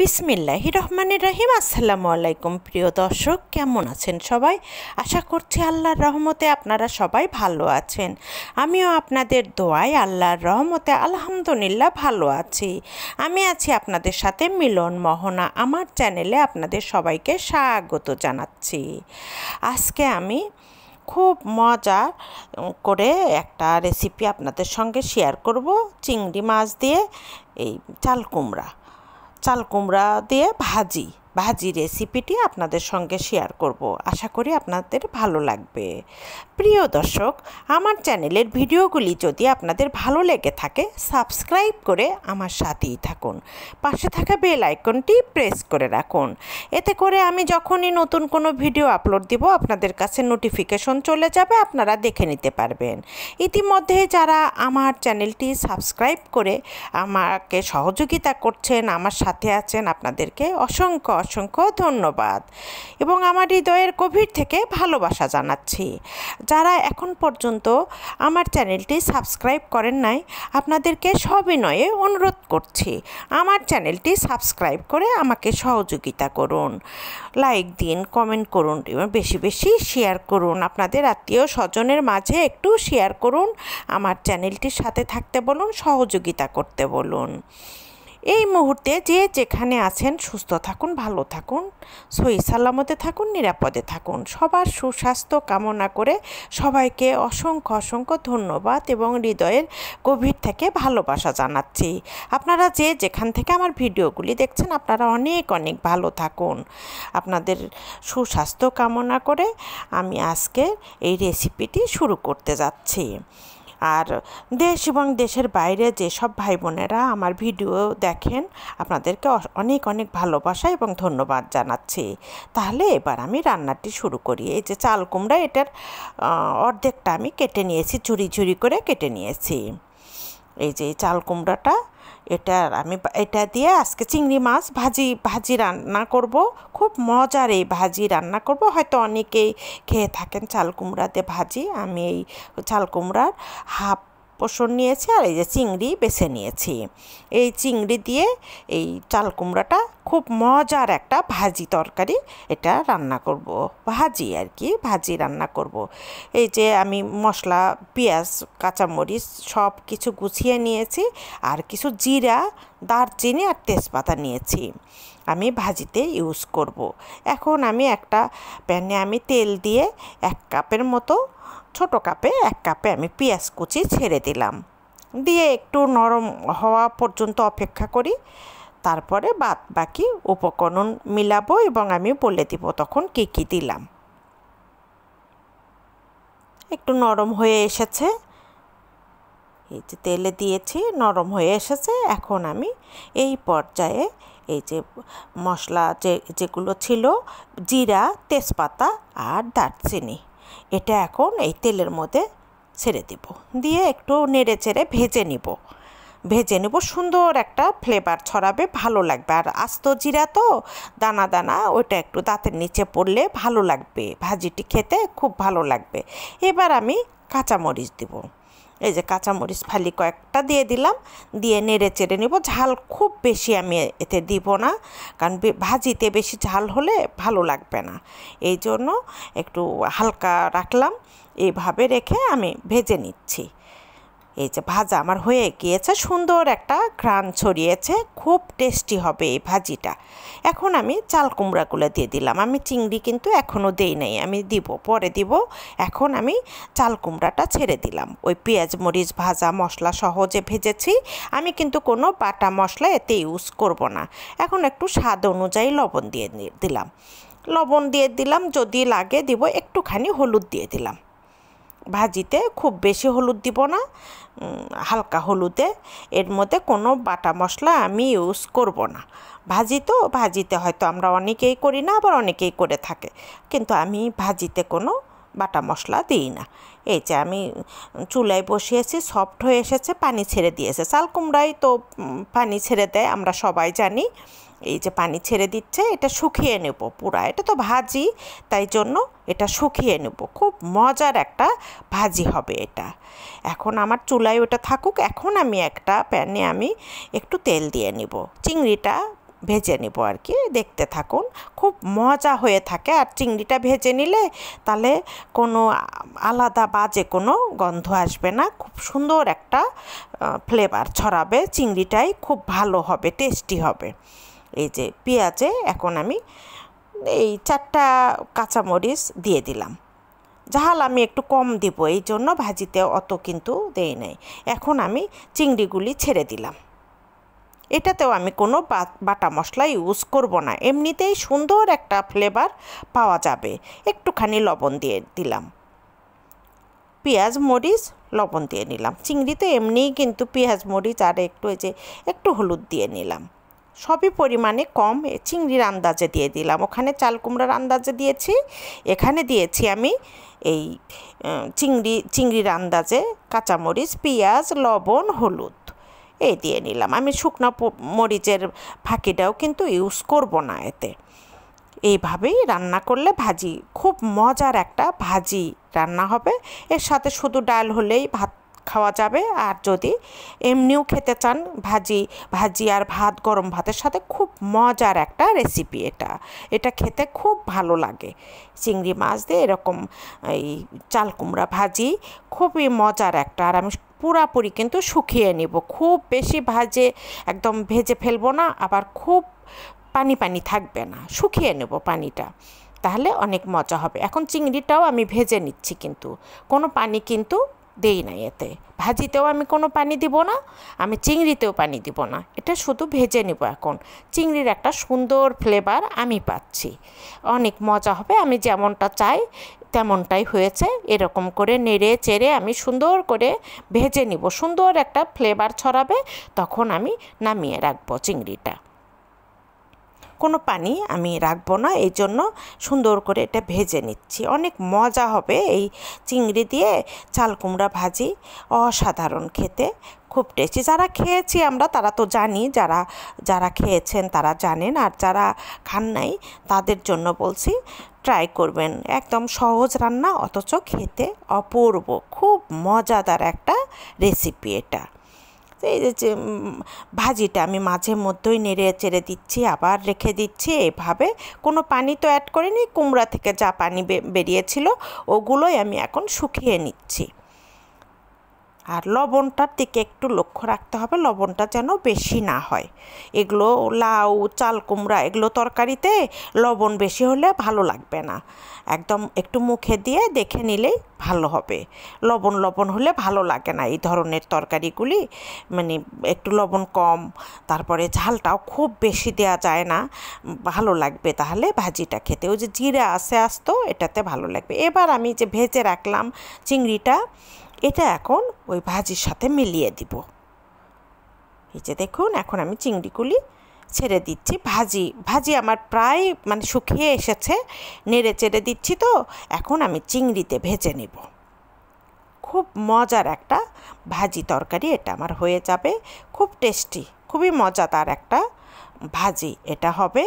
বিসমিল্লাহি রহমানের রাহিম আসসালামু আলাইকুম প্রিয় দর্শক কেমন আছেন সবাই আশা করছি আল্লাহর রহমতে আপনারা সবাই ভালো আছেন আমিও আপনাদের দোয়ায় আল্লাহর রহমতে আলহামদুলিল্লাহ ভালো আছি আমি আছি আপনাদের সাথে মিলন মোহনা আমার চ্যানেলে আপনাদের সবাইকে স্বাগত জানাচ্ছি আজকে আমি খুব মজা করে একটা রেসিপি আপনাদের সঙ্গে শেয়ার করব চিংড়ি মাছ দিয়ে এই চাল কুমড়া চাল কুমড়া দিয়ে ভাজি ভাজি রেসিপিটি আপনাদের সঙ্গে শেয়ার করব আশা করি আপনাদের ভালো লাগবে প্রিয় দর্শক আমার চ্যানেলের ভিডিওগুলি যদি আপনাদের ভালো লেগে থাকে সাবস্ক্রাইব করে আমার সাথেই থাকুন পাশে থাকা বেল আইকনটি প্রেস করে রাখুন এতে করে আমি যখনই নতুন কোনো ভিডিও আপলোড দিব আপনাদের কাছে নোটিফিকেশন চলে যাবে আপনারা দেখে নিতে পারবেন ইতিমধ্যে যারা আমার চ্যানেলটি সাবস্ক্রাইব করে আমাকে সহযোগিতা করছেন আমার সাথে আছেন আপনাদেরকে অসংখ্য অসংখ্য ধন্যবাদ এবং আমার হৃদয়ের গভীর থেকে ভালোবাসা জানাচ্ছি যারা এখন পর্যন্ত আমার চ্যানেলটি সাবস্ক্রাইব করেন নাই আপনাদেরকে সবিনয়ে অনুরোধ করছি আমার চ্যানেলটি সাবস্ক্রাইব করে আমাকে সহযোগিতা করুন লাইক দিন কমেন্ট করুন এবং বেশি বেশি শেয়ার করুন আপনাদের আত্মীয় স্বজনের মাঝে একটু শেয়ার করুন আমার চ্যানেলটির সাথে থাকতে বলুন সহযোগিতা করতে বলুন এই মুহূর্তে যে যেখানে আছেন সুস্থ থাকুন ভালো থাকুন সই সালামতে থাকুন নিরাপদে থাকুন সবার সুস্বাস্থ্য কামনা করে সবাইকে অসংখ্য অসংখ্য ধন্যবাদ এবং হৃদয়ের গভীর থেকে ভালোবাসা জানাচ্ছি আপনারা যে যেখান থেকে আমার ভিডিওগুলি দেখছেন আপনারা অনেক অনেক ভালো থাকুন আপনাদের সুস্বাস্থ্য কামনা করে আমি আজকে এই রেসিপিটি শুরু করতে যাচ্ছি আর দেশ এবং দেশের বাইরে যেসব ভাই বোনেরা আমার ভিডিও দেখেন আপনাদেরকে অনেক অনেক ভালোবাসা এবং ধন্যবাদ জানাচ্ছি তাহলে এবার আমি রান্নাটি শুরু করি এই যে চাল কুমড়া এটার অর্ধেকটা আমি কেটে নিয়েছি ঝুরি ঝুরি করে কেটে নিয়েছি এই যে চাল কুমড়াটা এটা আমি এটা দিয়ে আজকে চিংড়ি মাছ ভাজি ভাজি রান্না করব খুব মজার এই ভাজি রান্না করব হয়তো অনেকেই খেয়ে থাকেন চাল কুমড়া দিয়ে ভাজি আমি এই চাল কুমড়ার হাফ পোষণ নিয়েছি আর এই যে চিংড়ি বেছে নিয়েছি এই চিংড়ি দিয়ে এই চাল কুমড়াটা খুব মজার একটা ভাজি তরকারি এটা রান্না করব ভাজি আর কি ভাজি রান্না করব এই যে আমি মশলা পেঁয়াজ কাঁচামরিচ সব কিছু গুছিয়ে নিয়েছি আর কিছু জিরা দারচিনি আর তেজপাতা নিয়েছি আমি ভাজিতে ইউজ করব। এখন আমি একটা প্যানে আমি তেল দিয়ে এক কাপের মতো ছোট কাপে এক কাপে আমি পেঁয়াজ কুচি ছেড়ে দিলাম দিয়ে একটু নরম হওয়া পর্যন্ত অপেক্ষা করি তারপরে বাদ বাকি উপকরণ মিলাবো এবং আমি বলে দিব তখন কী কী দিলাম একটু নরম হয়ে এসেছে এই যে তেলে দিয়েছি নরম হয়ে এসেছে এখন আমি এই পর্যায়ে এই যে মশলা যে যেগুলো ছিল জিরা তেজপাতা আর দারচিনি এটা এখন এই তেলের মধ্যে ছেড়ে দেব দিয়ে একটু নেড়ে চেড়ে ভেজে নিব ভেজে নেব সুন্দর একটা ফ্লেভার ছড়াবে ভালো লাগবে আর আস্ত জিরা তো দানা দানা ওইটা একটু দাঁতের নিচে পড়লে ভালো লাগবে ভাজিটি খেতে খুব ভালো লাগবে এবার আমি কাঁচামরিচ দেবো এই যে কাঁচামরিচ ফালি কয়েকটা দিয়ে দিলাম দিয়ে নেড়ে চেড়ে নেব ঝাল খুব বেশি আমি এতে দিব না কারণ ভাজিতে বেশি ঝাল হলে ভালো লাগবে না এই জন্য একটু হালকা রাখলাম এইভাবে রেখে আমি ভেজে নিচ্ছি এই যে ভাজা আমার হয়ে গিয়েছে সুন্দর একটা ঘ্রাণ ছড়িয়েছে খুব টেস্টি হবে এই ভাজিটা এখন আমি চাল কুমড়াগুলো দিয়ে দিলাম আমি চিংড়ি কিন্তু এখনও দেই নাই আমি দিব পরে দিব এখন আমি চাল কুমড়াটা ছেড়ে দিলাম ওই পেঁয়াজ মরিচ ভাজা মশলা সহজে ভেজেছি আমি কিন্তু কোনো বাটা মশলা এতে ইউজ করব না এখন একটু স্বাদ অনুযায়ী লবণ দিয়ে দিলাম লবণ দিয়ে দিলাম যদি লাগে দিব একটুখানি হলুদ দিয়ে দিলাম ভাজিতে খুব বেশি হলুদ দিব না হালকা হলুদে এর মধ্যে কোনো বাটা মশলা আমি ইউজ করব না ভাজি তো ভাজিতে হয়তো আমরা অনেকেই করি না আবার অনেকেই করে থাকে কিন্তু আমি ভাজিতে কোনো বাটা মশলা দিই না এই যে আমি চুলায় বসিয়েছি সফট হয়ে এসেছে পানি ছেড়ে দিয়েছে চাল তো পানি ছেড়ে দেয় আমরা সবাই জানি এই যে পানি ছেড়ে দিচ্ছে এটা শুকিয়ে নেব পুরা এটা তো ভাজি তাই জন্য এটা শুকিয়ে নেব খুব মজার একটা ভাজি হবে এটা এখন আমার চুলায় ওটা থাকুক এখন আমি একটা প্যানে আমি একটু তেল দিয়ে নিব চিংড়িটা ভেজে নিব আর কি দেখতে থাকুন খুব মজা হয়ে থাকে আর চিংড়িটা ভেজে নিলে তাহলে কোনো আলাদা বাজে কোনো গন্ধ আসবে না খুব সুন্দর একটা ফ্লেভার ছড়াবে চিংড়িটাই খুব ভালো হবে টেস্টি হবে এই যে পেঁয়াজে এখন আমি এই চারটা কাঁচামরিচ দিয়ে দিলাম ঝাল আমি একটু কম দিব এই জন্য ভাজিতে অত কিন্তু দেই নাই এখন আমি চিংড়িগুলি ছেড়ে দিলাম এটাতেও আমি কোনো বাটা মশলা ইউজ করব না এমনিতেই সুন্দর একটা ফ্লেভার পাওয়া যাবে একটুখানি লবণ দিয়ে দিলাম পেঁয়াজ মরিচ লবণ দিয়ে নিলাম চিংড়িতে এমনিই কিন্তু পেঁয়াজ মরিচ আর একটু এই যে একটু হলুদ দিয়ে নিলাম সবই পরিমাণে কম চিংড়ির আন্দাজে দিয়ে দিলাম ওখানে চাল কুমড়ার আন্দাজে দিয়েছি এখানে দিয়েছি আমি এই চিংড়ি চিংড়ির আন্দাজে কাঁচামরিচ পেঁয়াজ লবণ হলুদ এই দিয়ে নিলাম আমি শুকনো মরিচের ফাঁকিটাও কিন্তু ইউজ করব না এতে এইভাবেই রান্না করলে ভাজি খুব মজার একটা ভাজি রান্না হবে এর সাথে শুধু ডাল হলেই ভাত খাওয়া যাবে আর যদি এমনিও খেতে চান ভাজি ভাজি আর ভাত গরম ভাতের সাথে খুব মজার একটা রেসিপি এটা এটা খেতে খুব ভালো লাগে চিংড়ি মাছ দিয়ে এরকম এই চাল কুমড়া ভাজি খুবই মজার একটা আর আমি পুরাপুরি কিন্তু শুকিয়ে নিব খুব বেশি ভাজে একদম ভেজে ফেলবো না আবার খুব পানি পানি থাকবে না শুকিয়ে নেব পানিটা তাহলে অনেক মজা হবে এখন চিংড়িটাও আমি ভেজে নিচ্ছি কিন্তু কোনো পানি কিন্তু দেই নাই এতে ভাজিতেও আমি কোনো পানি দিব না আমি চিংড়িতেও পানি দিব না এটা শুধু ভেজে নিব এখন চিংড়ির একটা সুন্দর ফ্লেভার আমি পাচ্ছি অনেক মজা হবে আমি যেমনটা চাই তেমনটাই হয়েছে এরকম করে নেড়ে চেড়ে আমি সুন্দর করে ভেজে নিব সুন্দর একটা ফ্লেভার ছড়াবে তখন আমি নামিয়ে রাখবো চিংড়িটা কোনো পানি আমি রাখবো না এই জন্য সুন্দর করে এটা ভেজে নিচ্ছি অনেক মজা হবে এই চিংড়ি দিয়ে চাল কুমড়া ভাজি অসাধারণ খেতে খুব টেস্টি যারা খেয়েছি আমরা তারা তো জানি যারা যারা খেয়েছেন তারা জানেন আর যারা খান নাই তাদের জন্য বলছি ট্রাই করবেন একদম সহজ রান্না অথচ খেতে অপূর্ব খুব মজাদার একটা রেসিপি এটা তো এই যে ভাজিটা আমি মাঝে মধ্যেই নেড়ে চেড়ে দিচ্ছি আবার রেখে দিচ্ছি এভাবে কোনো পানি তো অ্যাড করিনি কুমড়া থেকে যা পানি বেরিয়েছিল ওগুলোই আমি এখন শুকিয়ে নিচ্ছি আর লবণটার দিকে একটু লক্ষ্য রাখতে হবে লবণটা যেন বেশি না হয় এগুলো লাউ চাল কুমড়া এগুলো তরকারিতে লবণ বেশি হলে ভালো লাগবে না একদম একটু মুখে দিয়ে দেখে নিলেই ভালো হবে লবণ লবণ হলে ভালো লাগে না এই ধরনের তরকারিগুলি মানে একটু লবণ কম তারপরে ঝালটাও খুব বেশি দেয়া যায় না ভালো লাগবে তাহলে ভাজিটা খেতে ওই যে জিরা আসে আসতো এটাতে ভালো লাগবে এবার আমি যে ভেজে রাখলাম চিংড়িটা এটা এখন ওই ভাজির সাথে মিলিয়ে দিব এই যে দেখুন এখন আমি চিংড়িগুলি ছেড়ে দিচ্ছি ভাজি ভাজি আমার প্রায় মানে শুকিয়ে এসেছে নেড়ে চেড়ে দিচ্ছি তো এখন আমি চিংড়িতে ভেজে নেব খুব মজার একটা ভাজি তরকারি এটা আমার হয়ে যাবে খুব টেস্টি খুবই মজাদার একটা ভাজি এটা হবে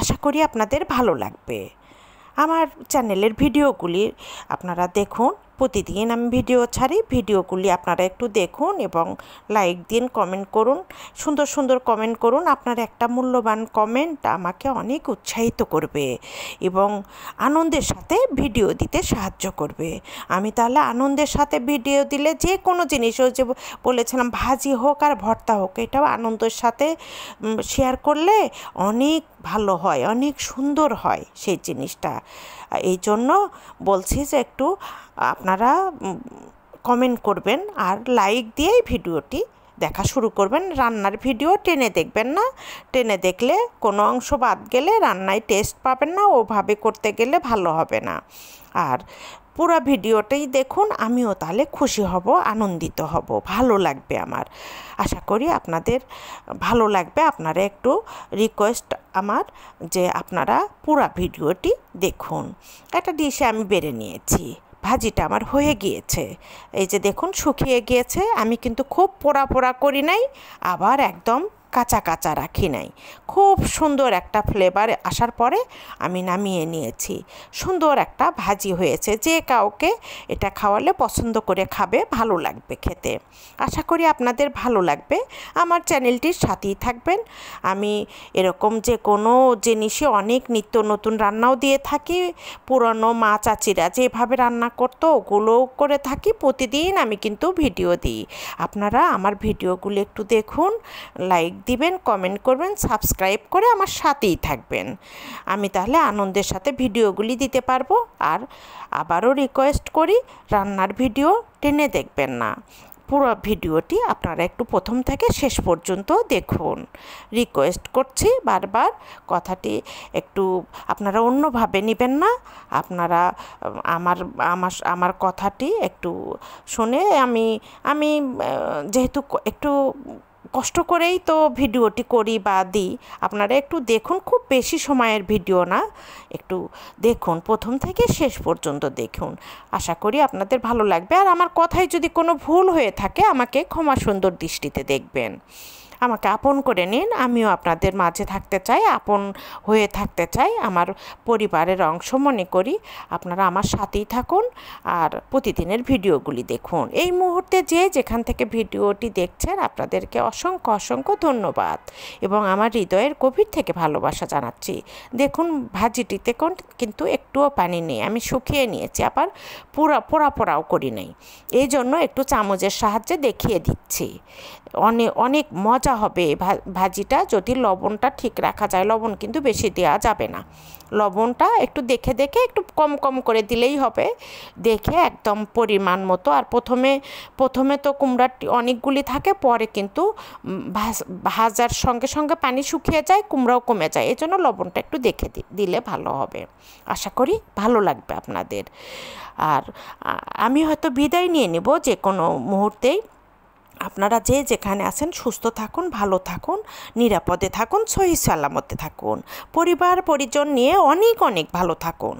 আশা করি আপনাদের ভালো লাগবে আমার চ্যানেলের ভিডিওগুলি আপনারা দেখুন প্রতিদিন আমি ভিডিও ছাড়ি ভিডিওগুলি আপনারা একটু দেখুন এবং লাইক দিন কমেন্ট করুন সুন্দর সুন্দর কমেন্ট করুন আপনার একটা মূল্যবান কমেন্ট আমাকে অনেক উৎসাহিত করবে এবং আনন্দের সাথে ভিডিও দিতে সাহায্য করবে আমি তাহলে আনন্দের সাথে ভিডিও দিলে যে কোনো জিনিস যে বলেছিলাম ভাজি হোক আর ভর্তা হোক এটাও আনন্দের সাথে শেয়ার করলে অনেক ভালো হয় অনেক সুন্দর হয় সেই জিনিসটা এই জন্য বলছি যে একটু আপনারা কমেন্ট করবেন আর লাইক দিয়েই ভিডিওটি দেখা শুরু করবেন রান্নার ভিডিও টেনে দেখবেন না টেনে দেখলে কোনো অংশ বাদ গেলে রান্নায় টেস্ট পাবেন না ওভাবে করতে গেলে ভালো হবে না আর পুরো ভিডিওটাই দেখুন আমিও তাহলে খুশি হব আনন্দিত হব ভালো লাগবে আমার আশা করি আপনাদের ভালো লাগবে আপনারা একটু রিকোয়েস্ট আমার যে আপনারা পুরো ভিডিওটি দেখুন একটা ডিশে আমি বেড়ে নিয়েছি ভাজিটা আমার হয়ে গিয়েছে এই যে দেখুন শুকিয়ে গিয়েছে আমি কিন্তু খুব পোড়া পোড়া করি নাই আবার একদম কাঁচা কাঁচা রাখি নাই খুব সুন্দর একটা ফ্লেভার আসার পরে আমি নামিয়ে নিয়েছি সুন্দর একটা ভাজি হয়েছে যে কাউকে এটা খাওয়ালে পছন্দ করে খাবে ভালো লাগবে খেতে আশা করি আপনাদের ভালো লাগবে আমার চ্যানেলটির সাথেই থাকবেন আমি এরকম যে কোনো জিনিসে অনেক নিত্য নতুন রান্নাও দিয়ে থাকি পুরনো মা চাচিরা যেভাবে রান্না করতো ওগুলোও করে থাকি প্রতিদিন আমি কিন্তু ভিডিও দিই আপনারা আমার ভিডিওগুলো একটু দেখুন লাইক দিবেন কমেন্ট করবেন সাবস্ক্রাইব করে আমার সাথেই থাকবেন আমি তাহলে আনন্দের সাথে ভিডিওগুলি দিতে পারবো আর আবারও রিকোয়েস্ট করি রান্নার ভিডিও টেনে দেখবেন না পুরো ভিডিওটি আপনারা একটু প্রথম থেকে শেষ পর্যন্ত দেখুন রিকোয়েস্ট করছি বারবার কথাটি একটু আপনারা অন্যভাবে নেবেন না আপনারা আমার আমার আমার কথাটি একটু শুনে আমি আমি যেহেতু একটু কষ্ট করেই তো ভিডিওটি করি বা দিই আপনারা একটু দেখুন খুব বেশি সময়ের ভিডিও না একটু দেখুন প্রথম থেকে শেষ পর্যন্ত দেখুন আশা করি আপনাদের ভালো লাগবে আর আমার কথায় যদি কোনো ভুল হয়ে থাকে আমাকে ক্ষমা সুন্দর দৃষ্টিতে দেখবেন আমাকে আপন করে নিন আমিও আপনাদের মাঝে থাকতে চাই আপন হয়ে থাকতে চাই আমার পরিবারের অংশ মনে করি আপনারা আমার সাথেই থাকুন আর প্রতিদিনের ভিডিওগুলি দেখুন এই মুহূর্তে যে যেখান থেকে ভিডিওটি দেখছেন আপনাদেরকে অসংখ্য অসংখ্য ধন্যবাদ এবং আমার হৃদয়ের গভীর থেকে ভালোবাসা জানাচ্ছি দেখুন ভাজিটিতে কোন কিন্তু একটুও পানি নেই আমি শুকিয়ে নিয়েছি আবার পোড়া পোড়া পোড়াও করি নাই এই জন্য একটু চামচের সাহায্যে দেখিয়ে দিচ্ছি অনেক অনেক মজা কষা হবে ভাজিটা যদি লবণটা ঠিক রাখা যায় লবণ কিন্তু বেশি দেওয়া যাবে না লবণটা একটু দেখে দেখে একটু কম কম করে দিলেই হবে দেখে একদম পরিমাণ মতো আর প্রথমে প্রথমে তো কুমড়াটি অনেকগুলি থাকে পরে কিন্তু ভাজার সঙ্গে সঙ্গে পানি শুকিয়ে যায় কুমড়াও কমে যায় এই জন্য লবণটা একটু দেখে দিলে ভালো হবে আশা করি ভালো লাগবে আপনাদের আর আমি হয়তো বিদায় নিয়ে নেব যে কোনো মুহূর্তেই আপনারা যে যেখানে আছেন সুস্থ থাকুন ভালো থাকুন নিরাপদে থাকুন সহি সালামতে থাকুন পরিবার পরিজন নিয়ে অনেক অনেক ভালো থাকুন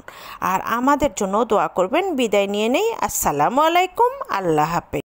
আর আমাদের জন্য দোয়া করবেন বিদায় নিয়ে নেই আসসালামু আলাইকুম আল্লাহ হাফেজ